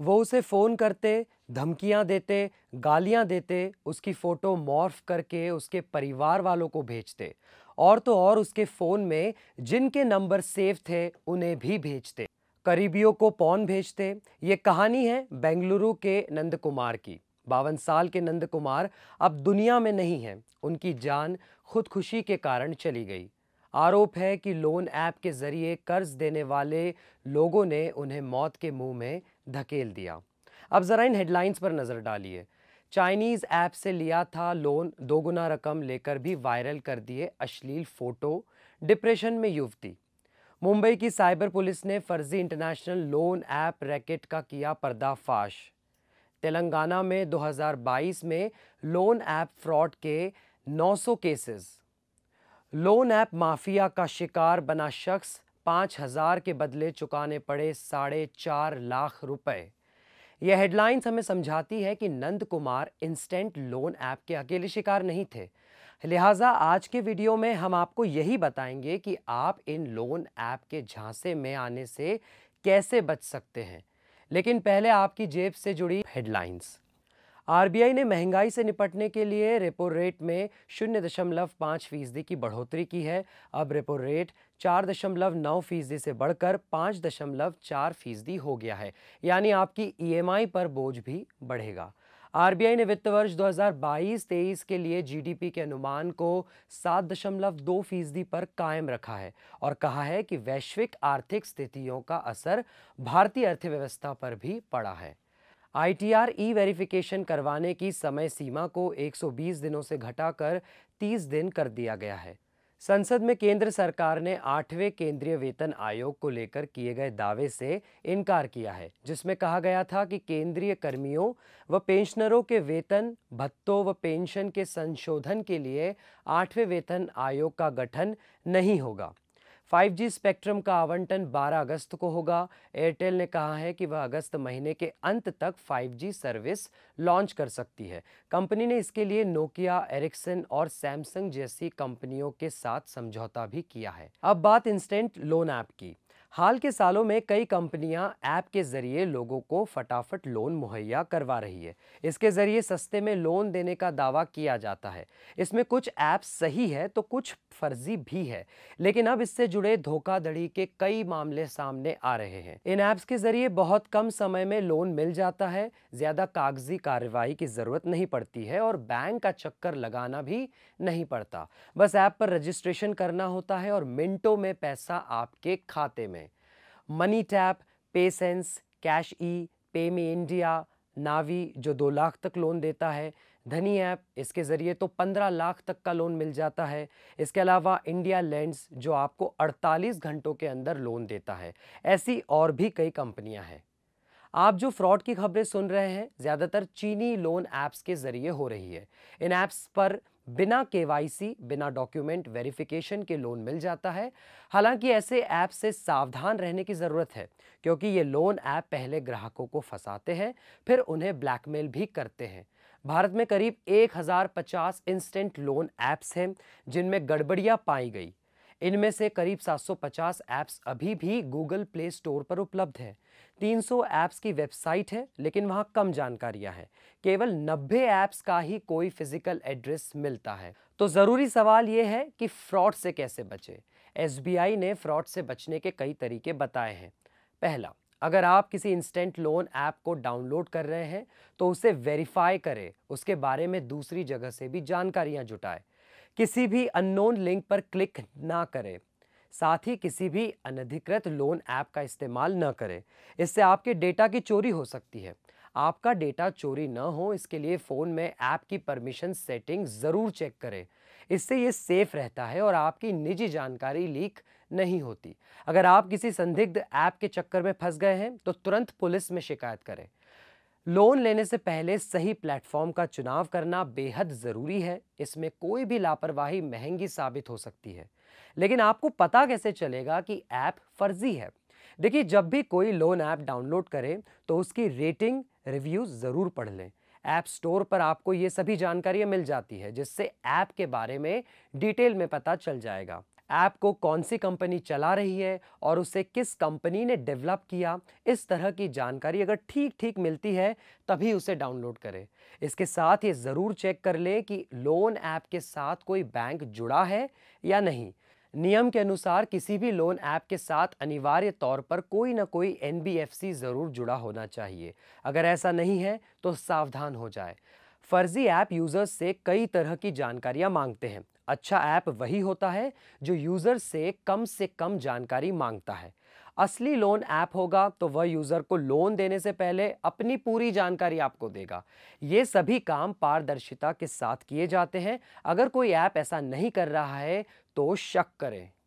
वो उसे फ़ोन करते धमकियां देते गालियां देते उसकी फ़ोटो मॉर्फ करके उसके परिवार वालों को भेजते और तो और उसके फ़ोन में जिनके नंबर सेव थे उन्हें भी भेजते करीबियों को पौन भेजते ये कहानी है बेंगलुरु के नंद कुमार की बावन साल के नंद कुमार अब दुनिया में नहीं हैं उनकी जान खुदकुशी के कारण चली गई आरोप है कि लोन ऐप के ज़रिए कर्ज देने वाले लोगों ने उन्हें मौत के मुंह में धकेल दिया अब ज़रा इन हेडलाइंस पर नज़र डालिए चाइनीज़ ऐप से लिया था लोन दोगुना रकम लेकर भी वायरल कर दिए अश्लील फ़ोटो डिप्रेशन में युवती मुंबई की साइबर पुलिस ने फर्जी इंटरनेशनल लोन ऐप रैकेट का किया पर्दाफाश तेलंगाना में 2022 में लोन ऐप फ्रॉड के 900 केसेस लोन ऐप माफिया का शिकार बना शख्स पाँच हज़ार के बदले चुकाने पड़े साढ़े चार लाख रुपए यह हेडलाइंस हमें समझाती है कि Nand Kumar instant loan app के अकेले शिकार नहीं थे लिहाजा आज के वीडियो में हम आपको यही बताएंगे कि आप इन लोन ऐप के झांसे में आने से कैसे बच सकते हैं लेकिन पहले आपकी जेब से जुड़ी हेडलाइंस आरबीआई ने महंगाई से निपटने के लिए रेपो रेट में शून्य दशमलव पाँच फीसदी की बढ़ोतरी की है अब रेपो रेट चार दशमलव नौ फीसदी से बढ़कर पाँच दशमलव चार फीसदी हो गया है यानी आपकी ईएमआई पर बोझ भी बढ़ेगा आरबीआई ने वित्त वर्ष 2022-23 के लिए जीडीपी के अनुमान को सात दशमलव दो फीसदी पर कायम रखा है और कहा है कि वैश्विक आर्थिक स्थितियों का असर भारतीय अर्थव्यवस्था पर भी पड़ा है आईटीआर ई वेरिफिकेशन करवाने की समय सीमा को 120 दिनों से घटाकर 30 दिन कर दिया गया है संसद में केंद्र सरकार ने आठवें केंद्रीय वेतन आयोग को लेकर किए गए दावे से इनकार किया है जिसमें कहा गया था कि केंद्रीय कर्मियों व पेंशनरों के वेतन भत्तों व पेंशन के संशोधन के लिए आठवें वेतन आयोग का गठन नहीं होगा 5G स्पेक्ट्रम का आवंटन 12 अगस्त को होगा एयरटेल ने कहा है कि वह अगस्त महीने के अंत तक 5G सर्विस लॉन्च कर सकती है कंपनी ने इसके लिए नोकिया एरिक्सन और सैमसंग जैसी कंपनियों के साथ समझौता भी किया है अब बात इंस्टेंट लोन ऐप की हाल के सालों में कई कंपनियां ऐप के ज़रिए लोगों को फटाफट लोन मुहैया करवा रही है इसके ज़रिए सस्ते में लोन देने का दावा किया जाता है इसमें कुछ ऐप्स सही है तो कुछ फर्जी भी है लेकिन अब इससे जुड़े धोखाधड़ी के कई मामले सामने आ रहे हैं इन ऐप्स के ज़रिए बहुत कम समय में लोन मिल जाता है ज़्यादा कागजी कार्रवाई की ज़रूरत नहीं पड़ती है और बैंक का चक्कर लगाना भी नहीं पड़ता बस ऐप पर रजिस्ट्रेशन करना होता है और मिनटों में पैसा आपके खाते में money tap pay sense cash E pay me India नावी जो दो लाख तक लोन देता है धनी ऐप इसके ज़रिए तो पंद्रह लाख तक का लोन मिल जाता है इसके अलावा इंडिया लैंड्स जो आपको अड़तालीस घंटों के अंदर लोन देता है ऐसी और भी कई कंपनियां हैं आप जो फ्रॉड की खबरें सुन रहे हैं ज़्यादातर चीनी लोन ऐप्स के ज़रिए हो रही है इन ऐप्स पर बिना केवाईसी बिना डॉक्यूमेंट वेरिफिकेशन के लोन मिल जाता है हालांकि ऐसे ऐप से सावधान रहने की ज़रूरत है क्योंकि ये लोन ऐप पहले ग्राहकों को फंसाते हैं फिर उन्हें ब्लैकमेल भी करते हैं भारत में करीब 1050 इंस्टेंट लोन ऐप्स हैं जिनमें गड़बड़ियां पाई गई इनमें से करीब 750 ऐप्स अभी भी गूगल प्ले स्टोर पर उपलब्ध है 300 ऐप्स की वेबसाइट है लेकिन वहाँ कम जानकारियाँ हैं केवल 90 ऐप्स का ही कोई फिजिकल एड्रेस मिलता है तो ज़रूरी सवाल ये है कि फ्रॉड से कैसे बचे एस ने फ्रॉड से बचने के कई तरीके बताए हैं पहला अगर आप किसी इंस्टेंट लोन ऐप को डाउनलोड कर रहे हैं तो उसे वेरीफाई करें उसके बारे में दूसरी जगह से भी जानकारियां जुटाएं किसी भी अननोन लिंक पर क्लिक ना करें साथ ही किसी भी अनधिकृत लोन ऐप का इस्तेमाल न करें इससे आपके डेटा की चोरी हो सकती है आपका डेटा चोरी न हो इसके लिए फ़ोन में ऐप की परमिशन सेटिंग ज़रूर चेक करें इससे ये सेफ़ रहता है और आपकी निजी जानकारी लीक नहीं होती अगर आप किसी संदिग्ध ऐप के चक्कर में फंस गए हैं तो तुरंत पुलिस में शिकायत करें लोन लेने से पहले सही प्लेटफॉर्म का चुनाव करना बेहद ज़रूरी है इसमें कोई भी लापरवाही महंगी साबित हो सकती है लेकिन आपको पता कैसे चलेगा कि ऐप फर्जी है देखिए जब भी कोई लोन ऐप डाउनलोड करें तो उसकी रेटिंग रिव्यूज़ ज़रूर पढ़ लें ऐप स्टोर पर आपको ये सभी जानकारियाँ मिल जाती है जिससे ऐप के बारे में डिटेल में पता चल जाएगा ऐप को कौन सी कंपनी चला रही है और उसे किस कंपनी ने डेवलप किया इस तरह की जानकारी अगर ठीक ठीक मिलती है तभी उसे डाउनलोड करें इसके साथ ये ज़रूर चेक कर लें कि लोन ऐप के साथ कोई बैंक जुड़ा है या नहीं नियम के अनुसार किसी भी लोन ऐप के साथ अनिवार्य तौर पर कोई ना कोई एन ज़रूर जुड़ा होना चाहिए अगर ऐसा नहीं है तो सावधान हो जाए फर्जी ऐप यूज़र्स से कई तरह की जानकारियां मांगते हैं अच्छा ऐप वही होता है जो यूज़र से कम से कम जानकारी मांगता है असली लोन ऐप होगा तो वह यूज़र को लोन देने से पहले अपनी पूरी जानकारी आपको देगा ये सभी काम पारदर्शिता के साथ किए जाते हैं अगर कोई ऐप ऐसा नहीं कर रहा है तो शक करें